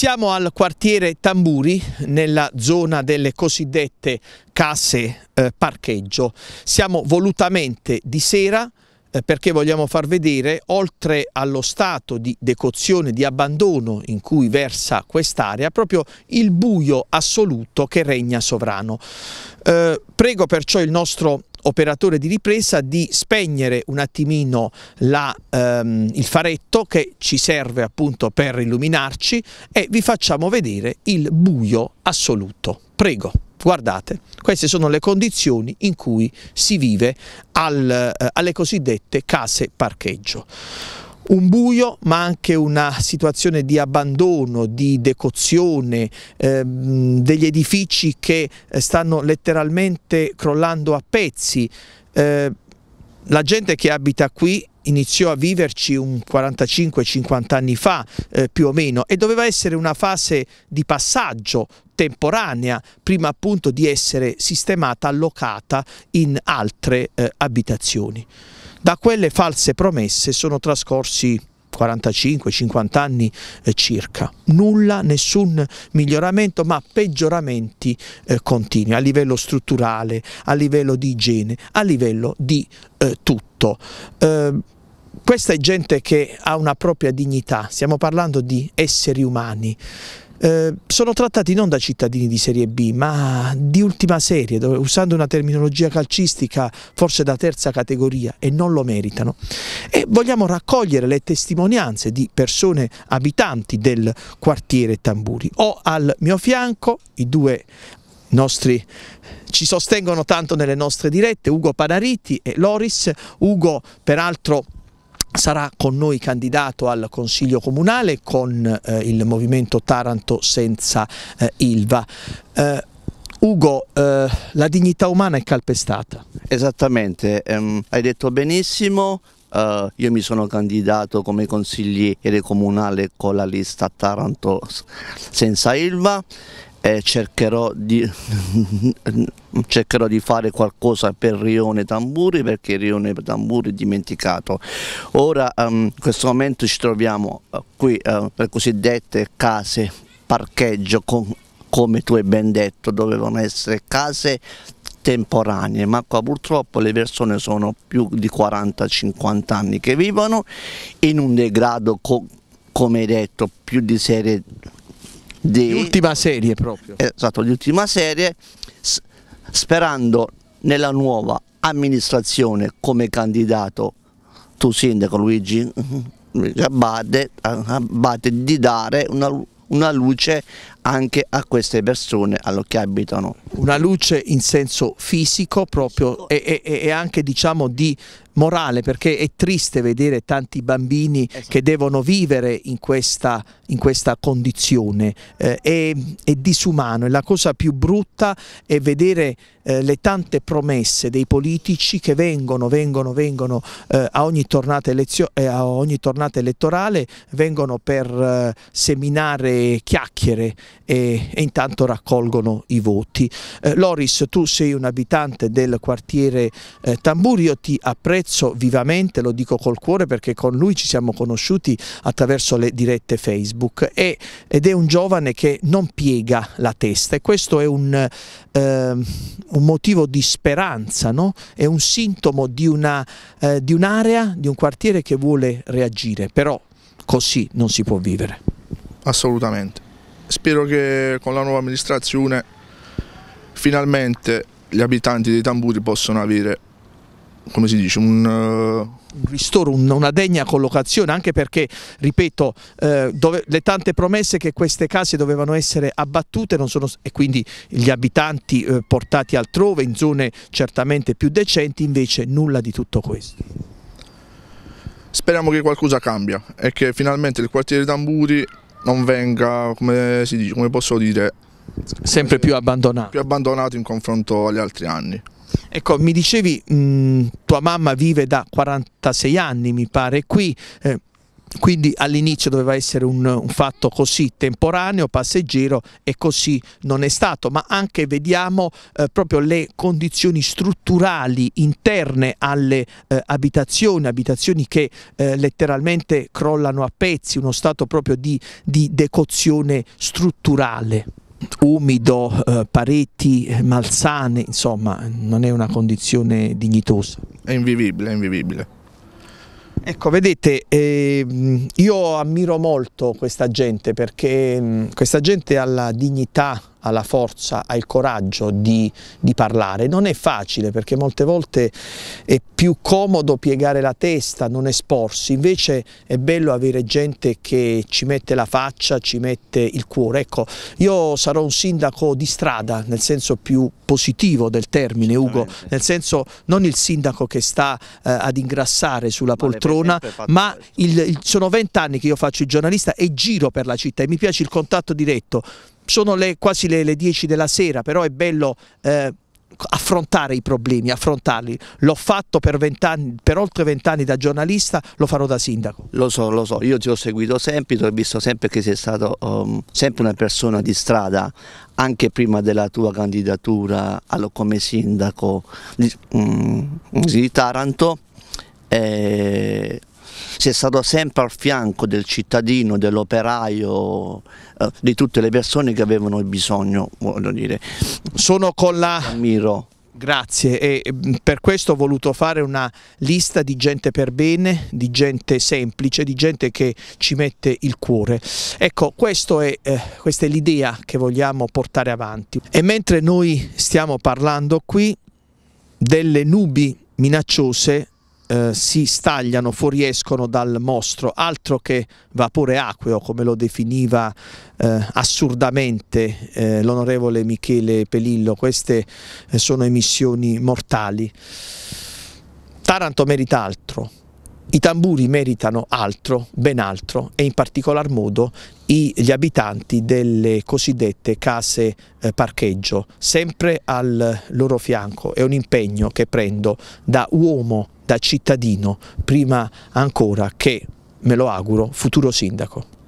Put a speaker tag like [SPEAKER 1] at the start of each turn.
[SPEAKER 1] Siamo al quartiere Tamburi, nella zona delle cosiddette case eh, parcheggio. Siamo volutamente di sera eh, perché vogliamo far vedere, oltre allo stato di decozione, di abbandono in cui versa quest'area, proprio il buio assoluto che regna sovrano. Eh, prego perciò il nostro operatore di ripresa di spegnere un attimino la, ehm, il faretto che ci serve appunto per illuminarci e vi facciamo vedere il buio assoluto. Prego, guardate, queste sono le condizioni in cui si vive al, eh, alle cosiddette case parcheggio un buio ma anche una situazione di abbandono, di decozione, ehm, degli edifici che eh, stanno letteralmente crollando a pezzi. Eh, la gente che abita qui iniziò a viverci un 45-50 anni fa eh, più o meno e doveva essere una fase di passaggio temporanea prima appunto di essere sistemata, allocata in altre eh, abitazioni. Da quelle false promesse sono trascorsi 45-50 anni eh, circa. Nulla, nessun miglioramento, ma peggioramenti eh, continui a livello strutturale, a livello di igiene, a livello di eh, tutto. Eh, questa è gente che ha una propria dignità, stiamo parlando di esseri umani. Eh, sono trattati non da cittadini di Serie B ma di ultima serie, usando una terminologia calcistica forse da terza categoria e non lo meritano. E vogliamo raccogliere le testimonianze di persone abitanti del quartiere Tamburi. Ho al mio fianco i due nostri ci sostengono tanto nelle nostre dirette, Ugo Panariti e Loris, Ugo peraltro sarà con noi candidato al Consiglio Comunale con eh, il Movimento Taranto senza eh, Ilva.
[SPEAKER 2] Eh, Ugo, eh, la dignità umana è calpestata. Esattamente, ehm, hai detto benissimo, Uh, io mi sono candidato come consigliere comunale con la lista Taranto senza Ilva e cercherò di, cercherò di, fare qualcosa per Rione Tamburi perché Rione Tamburi è dimenticato. Ora ehm, in questo momento ci troviamo eh, qui eh, le cosiddette case parcheggio come tu hai ben detto dovevano essere case temporanee, ma qua purtroppo le persone sono più di 40-50 anni che vivono in un degrado, co come hai detto, più di serie di... L'ultima serie proprio. Esatto, l'ultima serie, sperando nella nuova amministrazione come candidato tu sindaco Luigi Abate, Abate di dare una, una luce anche a queste persone allo che abitano.
[SPEAKER 1] Una luce in senso fisico proprio e, e, e anche diciamo di morale perché è triste vedere tanti bambini esatto. che devono vivere in questa, in questa condizione, eh, è, è, disumano e la cosa più brutta è vedere eh, le tante promesse dei politici che vengono, vengono, vengono eh, a, ogni eh, a, ogni tornata elettorale, vengono per eh, seminare chiacchiere e, e, intanto raccolgono i voti. Eh, Loris, tu sei un abitante del quartiere Tamburi, io ti apprezzo ringrazio vivamente, lo dico col cuore perché con lui ci siamo conosciuti attraverso le dirette Facebook e, ed è un giovane che non piega la testa e questo è un, eh, un motivo di speranza, no? è un sintomo di un'area, eh, di, un di un quartiere che vuole reagire, però così non si può vivere. Assolutamente. Spero che con la nuova amministrazione finalmente gli abitanti dei tamburi possono avere come si dice, un, eh, un ristoro, un, una degna collocazione, anche perché, ripeto, eh, dove, le tante promesse che queste case dovevano essere abbattute sono, e quindi gli abitanti eh, portati altrove in zone certamente più decenti, invece nulla di tutto questo. Speriamo che qualcosa cambia e che finalmente il quartiere Tamburi non venga, come, dice, come posso dire, sempre più abbandonato. più abbandonato in confronto agli altri anni. Ecco, mi dicevi, mh, mm, tua mamma vive da 46 anni, mi pare, qui. Eh, quindi all'inizio doveva essere un, un, fatto così temporaneo, passeggero e così non è stato, ma anche vediamo eh, proprio le condizioni strutturali interne alle eh, abitazioni, abitazioni che eh, letteralmente crollano a pezzi, uno stato proprio di, di decozione strutturale umido, eh, pareti eh, malsane, insomma non è una condizione dignitosa.
[SPEAKER 2] È invivibile, è invivibile.
[SPEAKER 1] Ecco, vedete, eh, io ammiro molto questa gente perché mh, mm, questa gente ha la dignità ha la forza, ha il coraggio di, di, parlare. Non è facile perché molte volte è più comodo piegare la testa, non esporsi, invece è bello avere gente che ci mette la faccia, ci mette il cuore. Ecco, io sarò un sindaco di strada, nel senso più positivo del termine, Ugo, nel senso non il sindaco che sta eh, ad ingrassare sulla poltrona, ma il, il, sono vent'anni che io faccio il giornalista e giro per la città e mi piace il contatto diretto sono le, quasi le, le 10 della sera, però è bello eh, affrontare i problemi, affrontarli. L'ho fatto per, per oltre vent'anni da giornalista, lo farò da sindaco.
[SPEAKER 2] Lo so, lo so, io ti ho seguito sempre, ti ho visto sempre che sei stato um, sempre una persona di strada, anche prima della tua candidatura allo, come sindaco di, um, di Taranto. Eh, sei stato sempre al fianco del cittadino, dell'operaio, eh, di tutte le persone che avevano bisogno, voglio dire. Sono con la... Ammiro. Grazie e mm, per questo ho voluto
[SPEAKER 1] fare una lista di gente per bene, di gente semplice, di gente che ci mette il cuore. Ecco, è, eh, questa è l'idea che vogliamo portare avanti. E mentre noi stiamo parlando qui delle nubi minacciose eh, si stagliano, fuoriescono dal mostro, altro che vapore acqueo come lo definiva eh, assurdamente eh, l'onorevole Michele Pelillo, queste eh, sono emissioni mortali. Taranto merita altro. I tamburi meritano altro, ben altro e in particolar modo gli abitanti delle cosiddette case eh, parcheggio, sempre al loro fianco. È un impegno che prendo da uomo, da cittadino, prima ancora che, me lo auguro, futuro sindaco.